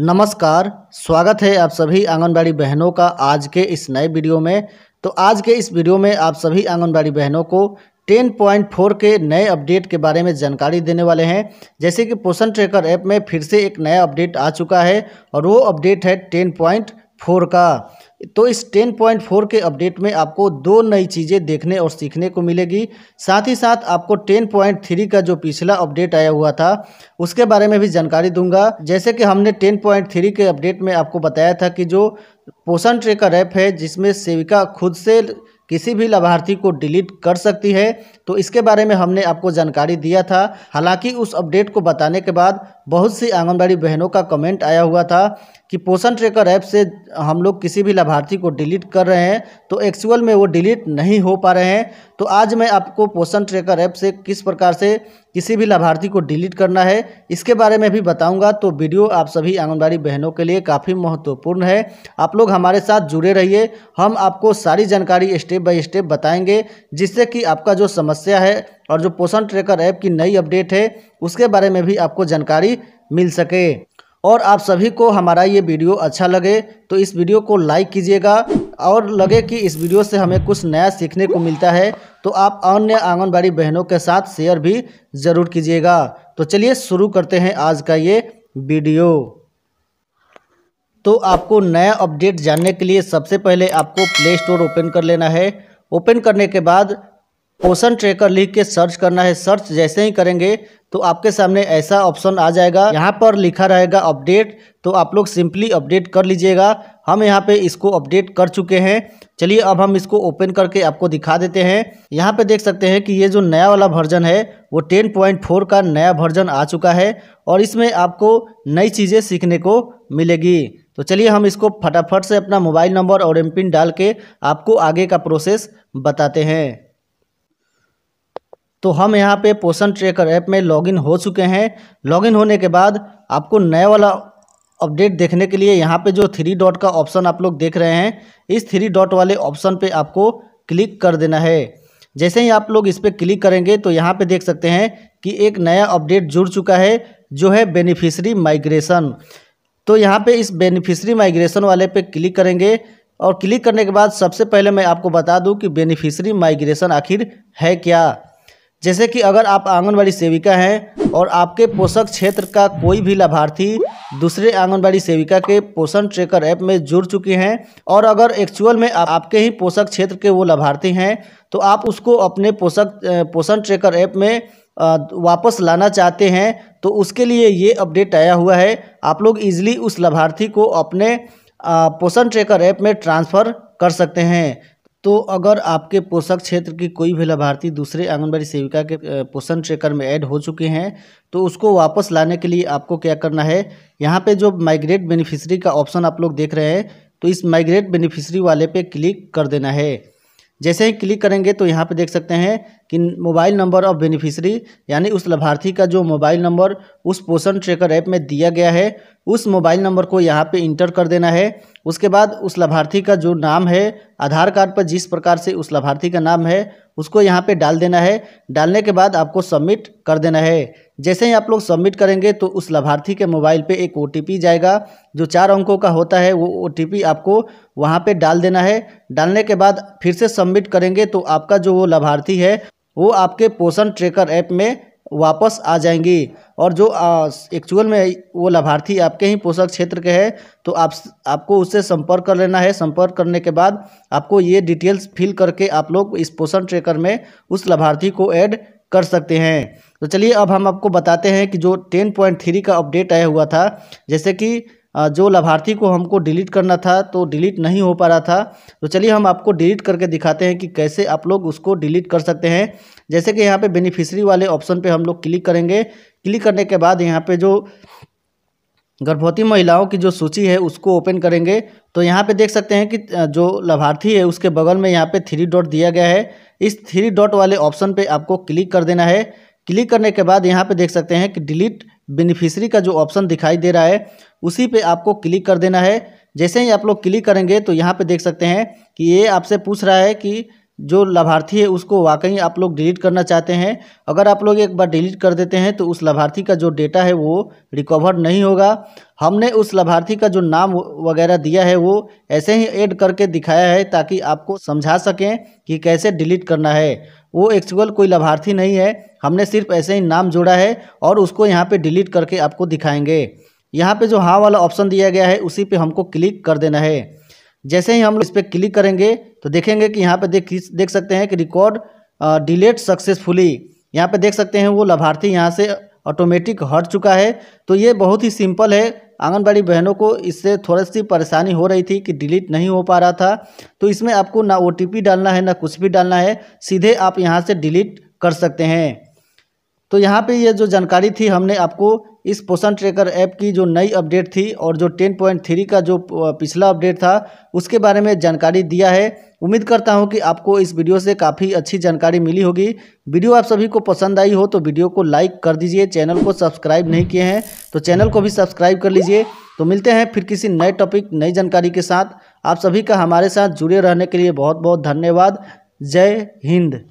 नमस्कार स्वागत है आप सभी आंगनबाड़ी बहनों का आज के इस नए वीडियो में तो आज के इस वीडियो में आप सभी आंगनबाड़ी बहनों को 10.4 के नए अपडेट के बारे में जानकारी देने वाले हैं जैसे कि पोषण ट्रैकर ऐप में फिर से एक नया अपडेट आ चुका है और वो अपडेट है 10.4 का तो इस 10.4 के अपडेट में आपको दो नई चीज़ें देखने और सीखने को मिलेगी साथ ही साथ आपको 10.3 का जो पिछला अपडेट आया हुआ था उसके बारे में भी जानकारी दूंगा जैसे कि हमने 10.3 के अपडेट में आपको बताया था कि जो पोषण ट्रे का रैप है जिसमें सेविका खुद से किसी भी लाभार्थी को डिलीट कर सकती है तो इसके बारे में हमने आपको जानकारी दिया था हालांकि उस अपडेट को बताने के बाद बहुत सी आंगनबाड़ी बहनों का कमेंट आया हुआ था कि पोषण ट्रेकर ऐप से हम लोग किसी भी लाभार्थी को डिलीट कर रहे हैं तो एक्चुअल में वो डिलीट नहीं हो पा रहे हैं तो आज मैं आपको पोषण ट्रेकर ऐप से किस प्रकार से किसी भी लाभार्थी को डिलीट करना है इसके बारे में भी बताऊंगा तो वीडियो आप सभी आंगनबाड़ी बहनों के लिए काफ़ी महत्वपूर्ण है आप लोग हमारे साथ जुड़े रहिए हम आपको सारी जानकारी स्टेप बाय स्टेप बताएंगे जिससे कि आपका जो समस्या है और जो पोषण ट्रेकर ऐप की नई अपडेट है उसके बारे में भी आपको जानकारी मिल सके और आप सभी को हमारा ये वीडियो अच्छा लगे तो इस वीडियो को लाइक कीजिएगा और लगे कि इस वीडियो से हमें कुछ नया सीखने को मिलता है तो आप अन्य आंगनबाड़ी बहनों के साथ शेयर भी ज़रूर कीजिएगा तो चलिए शुरू करते हैं आज का ये वीडियो तो आपको नया अपडेट जानने के लिए सबसे पहले आपको प्ले स्टोर ओपन कर लेना है ओपन करने के बाद क्वेश्चन ट्रेकर लिख के सर्च करना है सर्च जैसे ही करेंगे तो आपके सामने ऐसा ऑप्शन आ जाएगा यहाँ पर लिखा रहेगा अपडेट तो आप लोग सिंपली अपडेट कर लीजिएगा हम यहाँ पे इसको अपडेट कर चुके हैं चलिए अब हम इसको ओपन करके आपको दिखा देते हैं यहाँ पे देख सकते हैं कि ये जो नया वाला वर्जन है वो टेन पॉइंट फोर का नया वर्जन आ चुका है और इसमें आपको नई चीज़ें सीखने को मिलेगी तो चलिए हम इसको फटाफट से अपना मोबाइल नंबर और एम डाल के आपको आगे का प्रोसेस बताते हैं तो हम यहाँ पे पोषण ट्रेकर ऐप में लॉगिन हो चुके हैं लॉगिन होने के बाद आपको नया वाला अपडेट देखने के लिए यहाँ पे जो थ्री डॉट का ऑप्शन आप लोग देख रहे हैं इस थ्री डॉट वाले ऑप्शन पे आपको क्लिक कर देना है जैसे ही आप लोग इस पर क्लिक करेंगे तो यहाँ पे देख सकते हैं कि एक नया अपडेट जुड़ चुका है जो है बेनिफिशरी माइग्रेशन तो यहाँ पे इस बेनिफिशरी माइग्रेशन वाले पे क्लिक करेंगे और क्लिक करने के बाद सबसे पहले मैं आपको बता दूँ कि बेनिफिशरी माइग्रेशन आखिर है क्या जैसे कि अगर आप आंगनबाड़ी सेविका हैं और आपके पोषक क्षेत्र का कोई भी लाभार्थी दूसरे आंगनबाड़ी सेविका के पोषण ट्रेकर ऐप में जुड़ चुके हैं और अगर एक्चुअल में आप, आपके ही पोषक क्षेत्र के वो लाभार्थी हैं तो आप उसको अपने पोषक पोषण ट्रेकर ऐप में वापस लाना चाहते हैं तो उसके लिए ये अपडेट आया हुआ है आप लोग इज़िली उस लाभार्थी को अपने पोषण ट्रेकर ऐप में ट्रांसफ़र कर सकते हैं तो अगर आपके पोषक क्षेत्र की कोई भी लाभार्थी दूसरे आंगनबाड़ी सेविका के पोषण ट्रेकर में ऐड हो चुके हैं तो उसको वापस लाने के लिए आपको क्या करना है यहाँ पे जो माइग्रेट बेनिफिशरी का ऑप्शन आप लोग देख रहे हैं तो इस माइग्रेट बेनिफिशरी वाले पे क्लिक कर देना है जैसे ही क्लिक करेंगे तो यहाँ पे देख सकते हैं कि मोबाइल नंबर ऑफ बेनिफिशरी यानी उस लाभार्थी का जो मोबाइल नंबर उस पोषण ट्रेकर ऐप में दिया गया है उस मोबाइल नंबर को यहाँ पे इंटर कर देना है उसके बाद उस लाभार्थी का जो नाम है आधार कार्ड पर जिस प्रकार से उस लाभार्थी का नाम है उसको यहाँ पे डाल देना है डालने के बाद आपको सबमिट कर देना है जैसे ही आप लोग सबमिट करेंगे तो उस लाभार्थी के मोबाइल पे एक ओ जाएगा जो चार अंकों का होता है वो ओ आपको वहाँ पे डाल देना है डालने के बाद फिर से सबमिट करेंगे तो आपका जो वो लाभार्थी है वो आपके पोषण ट्रेकर ऐप में वापस आ जाएंगी और जो एक्चुअल में वो लाभार्थी आपके ही पोषक क्षेत्र के हैं तो आप आपको उससे संपर्क कर लेना है संपर्क करने के बाद आपको ये डिटेल्स फिल करके आप लोग इस पोषण ट्रेकर में उस लाभार्थी को ऐड कर सकते हैं तो चलिए अब हम आपको बताते हैं कि जो टेन पॉइंट थ्री का अपडेट आया हुआ था जैसे कि जो लाभार्थी को हमको डिलीट करना था तो डिलीट नहीं हो पा रहा था तो चलिए हम आपको डिलीट करके दिखाते हैं कि कैसे आप लोग उसको डिलीट कर सकते हैं जैसे कि यहाँ पे बेनिफिशरी वाले ऑप्शन पे हम लोग क्लिक करेंगे क्लिक करने के बाद यहाँ पे जो गर्भवती महिलाओं की जो सूची है उसको ओपन करेंगे तो यहाँ पे देख सकते हैं कि जो लाभार्थी है उसके बगल में यहाँ पे थ्री डॉट दिया गया है इस थ्री डॉट वाले ऑप्शन पे आपको क्लिक कर देना है क्लिक करने के बाद यहाँ पे देख सकते हैं कि डिलीट बेनिफिशरी का जो ऑप्शन दिखाई दे रहा है उसी पे आपको क्लिक कर देना है जैसे ही आप लोग क्लिक करेंगे तो यहाँ पे देख सकते हैं कि ये आपसे पूछ रहा है कि जो लाभार्थी है उसको वाकई आप लोग डिलीट करना चाहते हैं अगर आप लोग एक बार डिलीट कर देते हैं तो उस लाभार्थी का जो डेटा है वो रिकवर नहीं होगा हमने उस लाभार्थी का जो नाम वगैरह दिया है वो ऐसे ही ऐड करके दिखाया है ताकि आपको समझा सकें कि कैसे डिलीट करना है वो एक्चुअल कोई लाभार्थी नहीं है हमने सिर्फ ऐसे ही नाम जोड़ा है और उसको यहाँ पे डिलीट करके आपको दिखाएंगे यहाँ पे जो हाँ वाला ऑप्शन दिया गया है उसी पे हमको क्लिक कर देना है जैसे ही हम इस पर क्लिक करेंगे तो देखेंगे कि यहाँ पे देख देख सकते हैं कि रिकॉर्ड डिलीट सक्सेसफुली यहाँ पे देख सकते हैं वो लाभार्थी यहाँ से ऑटोमेटिक हट चुका है तो ये बहुत ही सिंपल है आंगनबाड़ी बहनों को इससे थोड़ी सी परेशानी हो रही थी कि डिलीट नहीं हो पा रहा था तो इसमें आपको ना ओ डालना है ना कुछ भी डालना है सीधे आप यहाँ से डिलीट कर सकते हैं तो यहाँ पे ये जो जानकारी थी हमने आपको इस पोषण ट्रैकर ऐप की जो नई अपडेट थी और जो 10.3 का जो पिछला अपडेट था उसके बारे में जानकारी दिया है उम्मीद करता हूं कि आपको इस वीडियो से काफ़ी अच्छी जानकारी मिली होगी वीडियो आप सभी को पसंद आई हो तो वीडियो को लाइक कर दीजिए चैनल को सब्सक्राइब नहीं किए हैं तो चैनल को भी सब्सक्राइब कर लीजिए तो मिलते हैं फिर किसी नए टॉपिक नई जानकारी के साथ आप सभी का हमारे साथ जुड़े रहने के लिए बहुत बहुत धन्यवाद जय हिंद